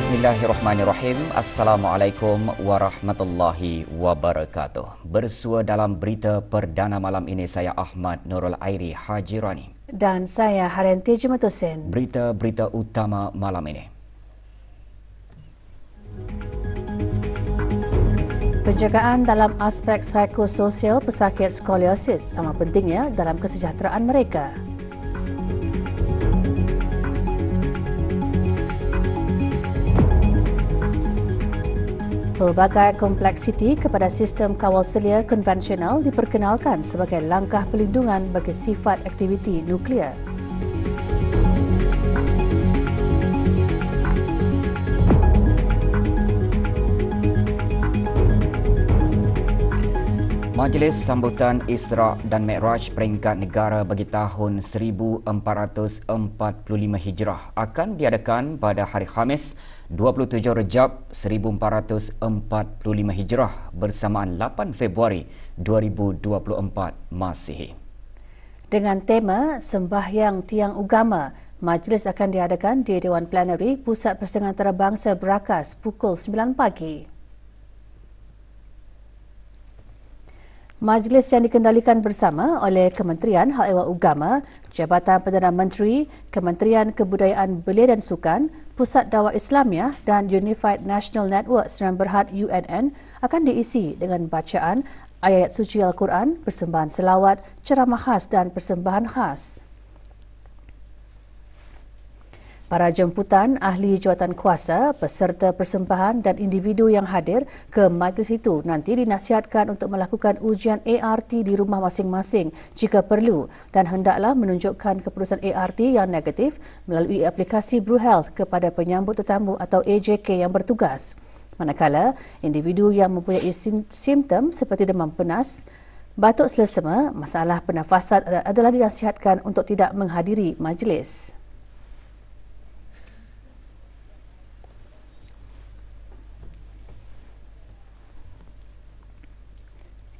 Bismillahirrahmanirrahim. Assalamualaikum warahmatullahi wabarakatuh. Bersua dalam berita perdana malam ini saya Ahmad Nurul Airi Haji Rani. Dan saya Harenti Jumatusin. Berita-berita utama malam ini. Penjagaan dalam aspek psikososial pesakit skoliosis sama pentingnya dalam kesejahteraan mereka. Pelbagai kompleksiti kepada sistem kawal selia konvensional diperkenalkan sebagai langkah pelindungan bagi sifat aktiviti nuklear. Majlis Sambutan Israq dan Mi'raj Peringkat Negara bagi tahun 1445 Hijrah akan diadakan pada hari Khamis 27 Rejab 1445 Hijrah bersamaan 8 Februari 2024 Masihi. Dengan tema Sembahyang Tiang Ugama, majlis akan diadakan di Dewan Plenary Pusat Persatuan Antarabangsa Berakas pukul 9 pagi. Majlis yang dikendalikan bersama oleh Kementerian Hal Ehwal Ugama, Jabatan Perdana Menteri, Kementerian Kebudayaan Belia dan Sukan, Pusat Dawah Islamiah dan Unified National Network Seram Berhad UNN akan diisi dengan bacaan ayat-ayat suci Al-Quran, persembahan selawat, ceramah khas dan persembahan khas. Para jemputan, ahli jawatan kuasa, peserta persembahan dan individu yang hadir ke majlis itu nanti dinasihatkan untuk melakukan ujian ART di rumah masing-masing jika perlu dan hendaklah menunjukkan keputusan ART yang negatif melalui aplikasi Blue Health kepada penyambut tetamu atau AJK yang bertugas. Manakala, individu yang mempunyai simptom seperti demam penas, batuk selesema, masalah pernafasan adalah dinasihatkan untuk tidak menghadiri majlis.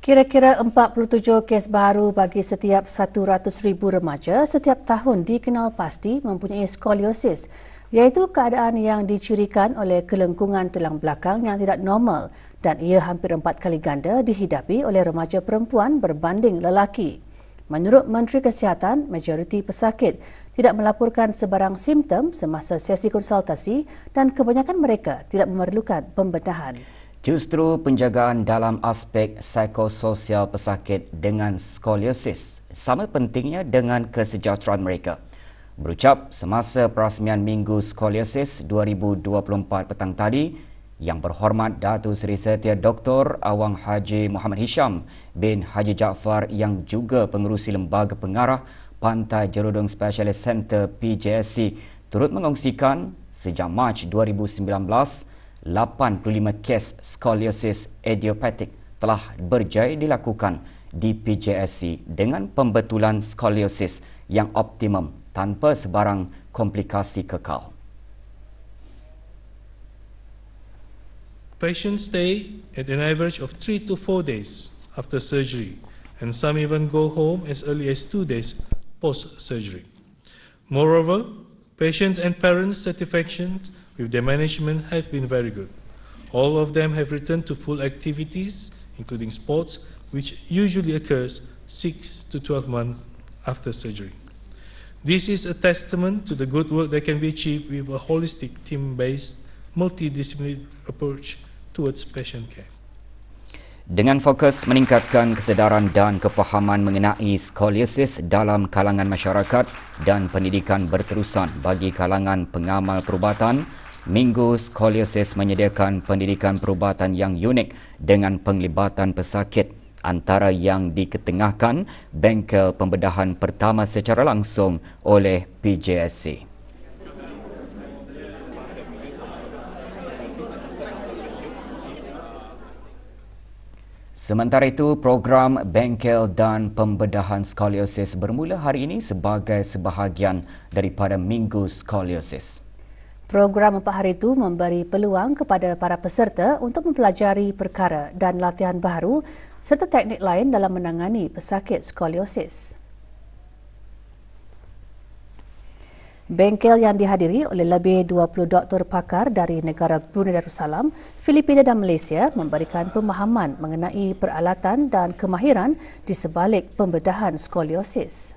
Kira-kira 47 kes baru bagi setiap 100 ribu remaja setiap tahun dikenal pasti mempunyai skoliosis, iaitu keadaan yang dicirikan oleh kelengkungan tulang belakang yang tidak normal dan ia hampir empat kali ganda dihidapi oleh remaja perempuan berbanding lelaki. Menurut Menteri Kesihatan, majoriti pesakit tidak melaporkan sebarang simptom semasa sesi konsultasi dan kebanyakan mereka tidak memerlukan pembedahan. Justru penjagaan dalam aspek psikososial pesakit dengan skoliosis sama pentingnya dengan kesejahteraan mereka. Berucap semasa perasmian Minggu Skoliosis 2024 petang tadi, yang berhormat Datu Seri Setia Dr. Awang Haji Muhammad Hisham bin Haji Jaafar yang juga pengurusi lembaga pengarah Pantai Jerudong Specialist Center PJSC turut mengongsikan sejak Mac 2019 85 kes skoliosis idiopatik telah berjaya dilakukan di PJSC dengan pembetulan skoliosis yang optimum tanpa sebarang komplikasi kekal. Patients stay at an average of 3 to 4 days after surgery and some even go home as early as 2 days post surgery. Moreover, patients and parents' satisfaction If the management has been very good. All of them have returned to full activities, including sports, which usually occurs 6 to 12 months after surgery. This is a testament to the good work that can be achieved with a holistic, team-based, multidisciplinary approach towards patient care. Dengan fokus meningkatkan kesedaran dan kefahaman mengenai skoliosis dalam kalangan masyarakat dan pendidikan berterusan bagi kalangan pengamal perubatan, Minggu Skoliosis menyediakan pendidikan perubatan yang unik dengan penglibatan pesakit antara yang diketengahkan bengkel pembedahan pertama secara langsung oleh PJSC. Sementara itu, program bengkel dan pembedahan skoliosis bermula hari ini sebagai sebahagian daripada Minggu Skoliosis. Program empat hari itu memberi peluang kepada para peserta untuk mempelajari perkara dan latihan baru serta teknik lain dalam menangani pesakit skoliosis. Bengkel yang dihadiri oleh lebih 20 doktor pakar dari negara Brunei Darussalam, Filipina dan Malaysia memberikan pemahaman mengenai peralatan dan kemahiran di sebalik pembedahan skoliosis.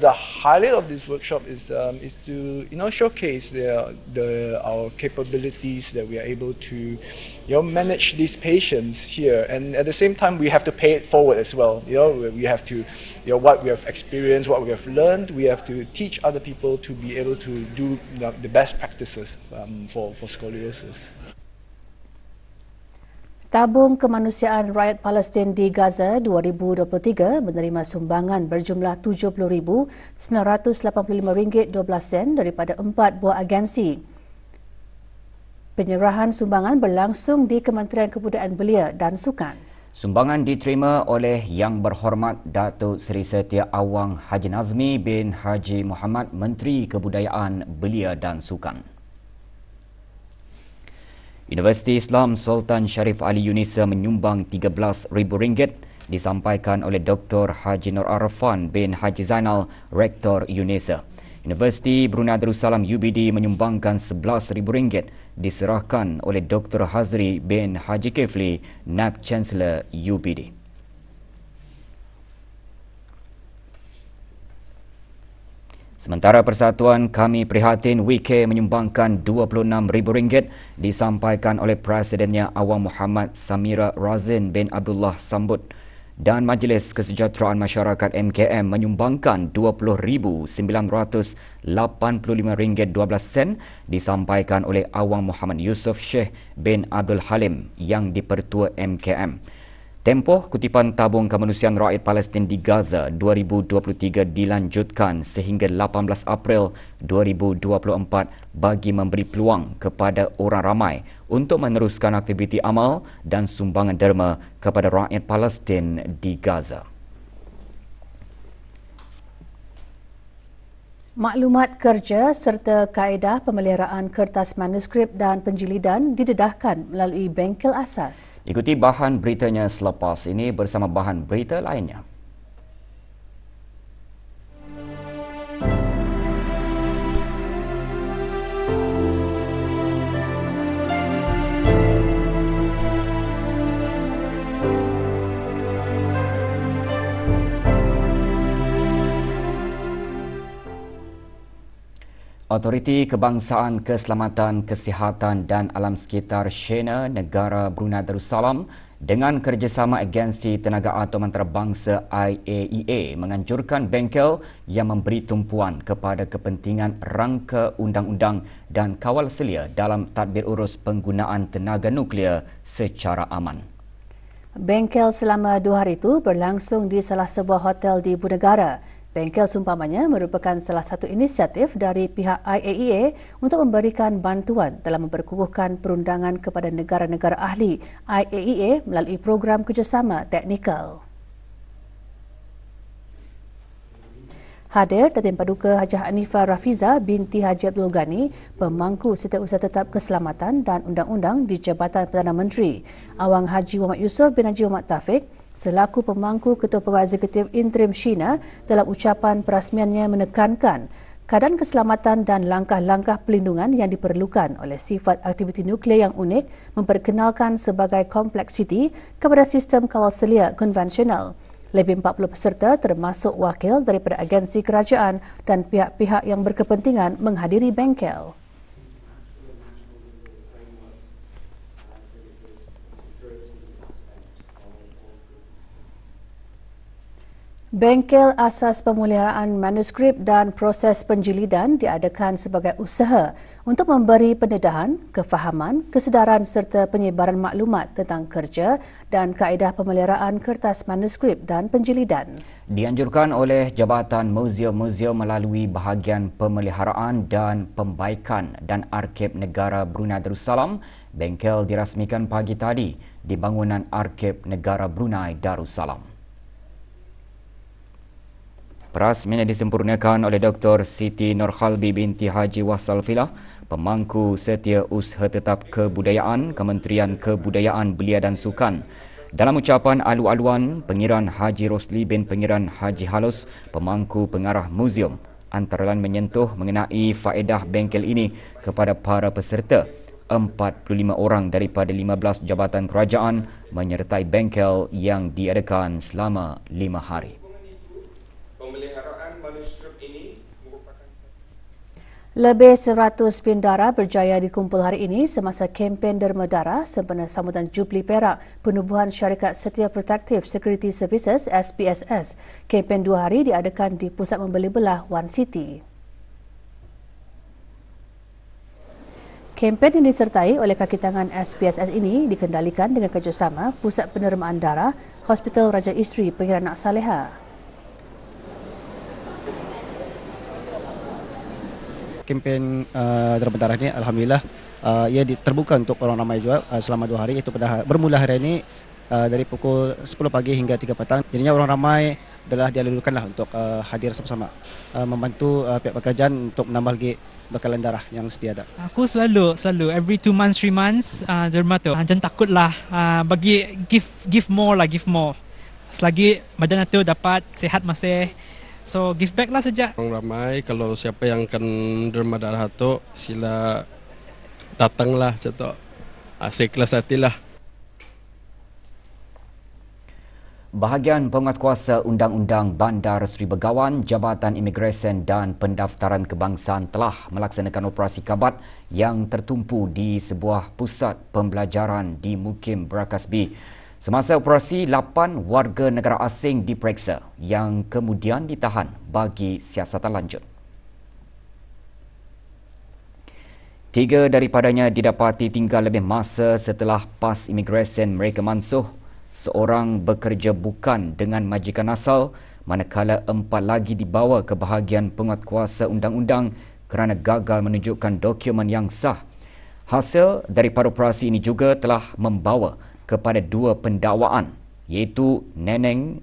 the highlight of this workshop is um, is to you know showcase the, the our capabilities that we are able to you know manage these patients here, and at the same time we have to pay it forward as well. You know we have to you know what we have experienced, what we have learned, we have to teach other people to be able to do the best practices um, for for scoliosis. Tabung Kemanusiaan Rakyat Palestin di Gaza 2023 menerima sumbangan berjumlah RM70,985.12 daripada empat buah agensi. Penyerahan sumbangan berlangsung di Kementerian Kebudayaan Belia dan Sukan. Sumbangan diterima oleh Yang Berhormat Datuk Seri Setia Awang Haji Nazmi bin Haji Muhammad Menteri Kebudayaan Belia dan Sukan. Universiti Islam Sultan Sharif Ali Yunisa menyumbang rm ringgit, disampaikan oleh Dr. Haji Nur Arfan bin Haji Zainal, Rektor Yunisa. Universiti Brunei Darussalam UBD menyumbangkan rm ringgit, diserahkan oleh Dr. Hazri bin Haji Kefli, Naib Chancellor UBD. Sementara Persatuan Kami Prihatin WK menyumbangkan RM26,000 disampaikan oleh Presidennya Awang Muhammad Samira Razin bin Abdullah Sambut dan Majlis Kesejahteraan Masyarakat MKM menyumbangkan RM20,985.12 disampaikan oleh Awang Muhammad Yusof Sheikh bin Abdul Halim yang dipertua MKM. Tempoh kutipan tabung kemanusiaan rakyat Palestin di Gaza 2023 dilanjutkan sehingga 18 April 2024 bagi memberi peluang kepada orang ramai untuk meneruskan aktiviti amal dan sumbangan derma kepada rakyat Palestin di Gaza. Maklumat kerja serta kaedah pemeliharaan kertas manuskrip dan penjilidan didedahkan melalui bengkel asas. Ikuti bahan beritanya selepas ini bersama bahan berita lainnya. Autoriti Kebangsaan Keselamatan Kesihatan dan Alam Sekitar Shena Negara Brunei Darussalam dengan kerjasama agensi tenaga atom antarabangsa IAEA e menganjurkan bengkel yang memberi tumpuan kepada kepentingan rangka undang-undang dan kawal selia dalam tadbir urus penggunaan tenaga nuklear secara aman. Bengkel selama dua hari itu berlangsung di salah sebuah hotel di Budegara Bengkel seumpamanya merupakan salah satu inisiatif dari pihak IAEA e untuk memberikan bantuan dalam memperkukuhkan perundangan kepada negara-negara ahli IAEA e melalui program kerjasama teknikal. Hadir Datin Paduka Haji Hanifah Rafiza binti Haji Abdul Ghani, pemangku Setiausaha Tetap Keselamatan dan Undang-Undang di Jabatan Perdana Menteri. Awang Haji Muhammad Yusof bin Haji Muhammad Taufik, selaku pemangku Ketua Pegawai Eksekutif Interim China dalam ucapan perasmiannya menekankan keadaan keselamatan dan langkah-langkah pelindungan yang diperlukan oleh sifat aktiviti nuklear yang unik memperkenalkan sebagai kompleksiti kepada sistem kawal selia konvensional. Lebih 40 peserta termasuk wakil daripada agensi kerajaan dan pihak-pihak yang berkepentingan menghadiri bengkel. Bengkel Asas Pemuliharaan Manuskrip dan Proses Penjilidan diadakan sebagai usaha untuk memberi pendedahan, kefahaman, kesedaran serta penyebaran maklumat tentang kerja dan kaedah pemeliharaan kertas manuskrip dan penjilidan. Dianjurkan oleh Jabatan Muzium-Muzium melalui bahagian pemeliharaan dan pembaikan dan arkib negara Brunei Darussalam, bengkel dirasmikan pagi tadi di bangunan arkib negara Brunei Darussalam. Perasmian yang disempurnakan oleh Dr. Siti Nurhalbi binti Haji Wasalfilah, pemangku setia usaha tetap kebudayaan Kementerian Kebudayaan Belia dan Sukan. Dalam ucapan alu-aluan, Pengiran Haji Rosli bin Pengiran Haji Halus, pemangku pengarah muzium, antara lain menyentuh mengenai faedah bengkel ini kepada para peserta. 45 orang daripada 15 jabatan kerajaan menyertai bengkel yang diadakan selama 5 hari. Lebih 100 pindara berjaya dikumpul hari ini semasa kempen derma darah sempena sambutan Jubli Perak penubuhan syarikat Setia protektif Security Services SPSS. Kempen dua hari diadakan di Pusat Membeli Belah One City. Kempen yang disertai oleh kaki tangan SPSS ini dikendalikan dengan kerjasama Pusat Penermaan Darah, Hospital Raja Isteri Pengiran Nak kempen uh, darah berdarah ini alhamdulillah uh, ia terbuka untuk orang ramai jual uh, selama dua hari itu pada ha-, bermula hari ini uh, dari pukul 10 pagi hingga 3 petang jadinya orang ramai telah dialulukanlah untuk uh, hadir sama-sama uh, membantu uh, pihak pekerjaan untuk menambah lagi bekalan darah yang sedia ada. Aku selalu selalu every two months three months uh, derma tu. Uh, jangan takutlah uh, bagi give give more lah give more. Selagi badan itu dapat sehat masih So give back lah sejak. Orang ramai kalau siapa yang akan derma darah lah, tu sila datanglah contoh. Asyik kelas hatilah. Bahagian penguatkuasa Undang-Undang Bandar Seri Begawan, Jabatan Imigresen dan Pendaftaran Kebangsaan telah melaksanakan operasi kabat yang tertumpu di sebuah pusat pembelajaran di Mukim B. Semasa operasi, 8 warga negara asing diperiksa yang kemudian ditahan bagi siasatan lanjut. Tiga daripadanya didapati tinggal lebih masa setelah pas imigresen mereka mansuh. Seorang bekerja bukan dengan majikan asal manakala empat lagi dibawa ke bahagian penguatkuasa undang-undang kerana gagal menunjukkan dokumen yang sah. Hasil daripada operasi ini juga telah membawa kepada dua pendakwaan iaitu Neneng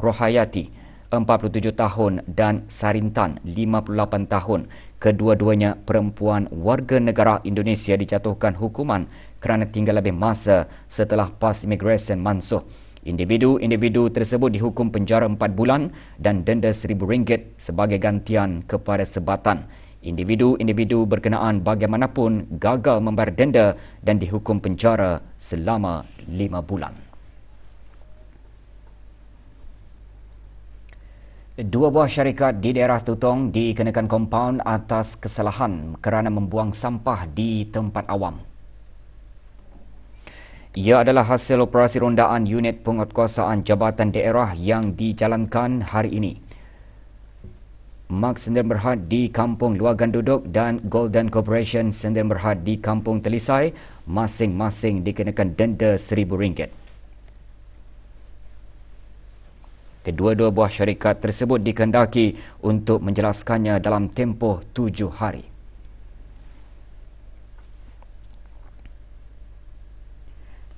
Rohayati 47 tahun dan Sarintan 58 tahun kedua-duanya perempuan warga negara Indonesia dijatuhkan hukuman kerana tinggal lebih masa setelah pas immigration mansuh individu-individu tersebut dihukum penjara 4 bulan dan denda RM1000 sebagai gantian kepada sebatan individu-individu berkenaan bagaimanapun gagal membayar denda dan dihukum penjara selama lima bulan. Dua buah syarikat di daerah Tutong dikenakan kompaun atas kesalahan kerana membuang sampah di tempat awam. Ia adalah hasil operasi rondaan unit penguatkuasaan Jabatan Daerah yang dijalankan hari ini. Mark Sendirian Berhad di Kampung Luar Ganduduk dan Golden Corporation Sendirian Berhad di Kampung Telisai masing-masing dikenakan denda RM1,000. Kedua-dua buah syarikat tersebut dikendaki untuk menjelaskannya dalam tempoh tujuh hari.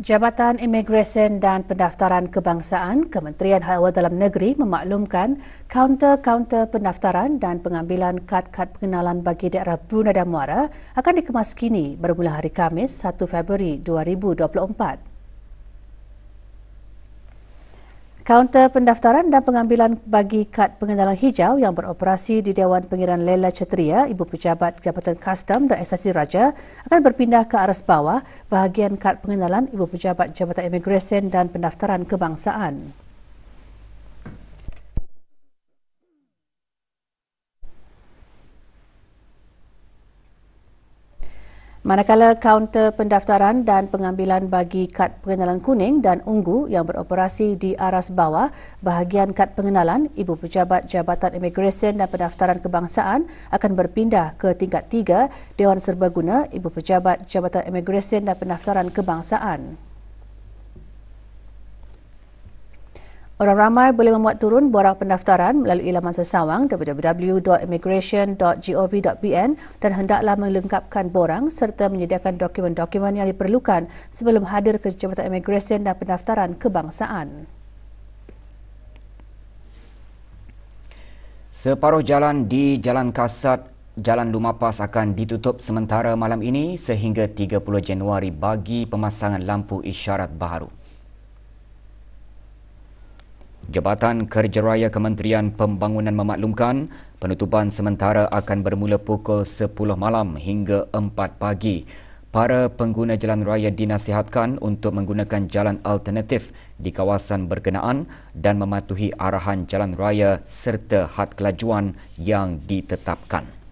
Jabatan Imigresen dan Pendaftaran Kebangsaan Kementerian Hawa Dalam Negeri memaklumkan kaunter-kaunter pendaftaran dan pengambilan kad-kad pengenalan bagi daerah Brunei dan Muara akan kini bermula hari Kamis 1 Februari 2024. Kaunter pendaftaran dan pengambilan bagi kad pengenalan hijau yang beroperasi di Dewan Pengiran Lela Cetria, Ibu Pejabat Jabatan Kastam dan Estasi Raja akan berpindah ke aras bawah bahagian kad pengenalan Ibu Pejabat Jabatan Imigresen dan Pendaftaran Kebangsaan. Manakala kaunter pendaftaran dan pengambilan bagi kad pengenalan kuning dan ungu yang beroperasi di aras bawah bahagian kad pengenalan, Ibu Pejabat Jabatan imigresen dan Pendaftaran Kebangsaan akan berpindah ke tingkat 3 Dewan Serbaguna Ibu Pejabat Jabatan imigresen dan Pendaftaran Kebangsaan. Orang ramai boleh memuat turun borang pendaftaran melalui laman sesawang www.immigration.gov.bn dan hendaklah melengkapkan borang serta menyediakan dokumen-dokumen yang diperlukan sebelum hadir ke Jabatan Immigration dan Pendaftaran Kebangsaan. Separuh jalan di Jalan Kasat Jalan Lumapas akan ditutup sementara malam ini sehingga 30 Januari bagi pemasangan lampu isyarat baharu. Jabatan Kerja Raya Kementerian Pembangunan memaklumkan penutupan sementara akan bermula pukul 10 malam hingga 4 pagi. Para pengguna jalan raya dinasihatkan untuk menggunakan jalan alternatif di kawasan berkenaan dan mematuhi arahan jalan raya serta had kelajuan yang ditetapkan.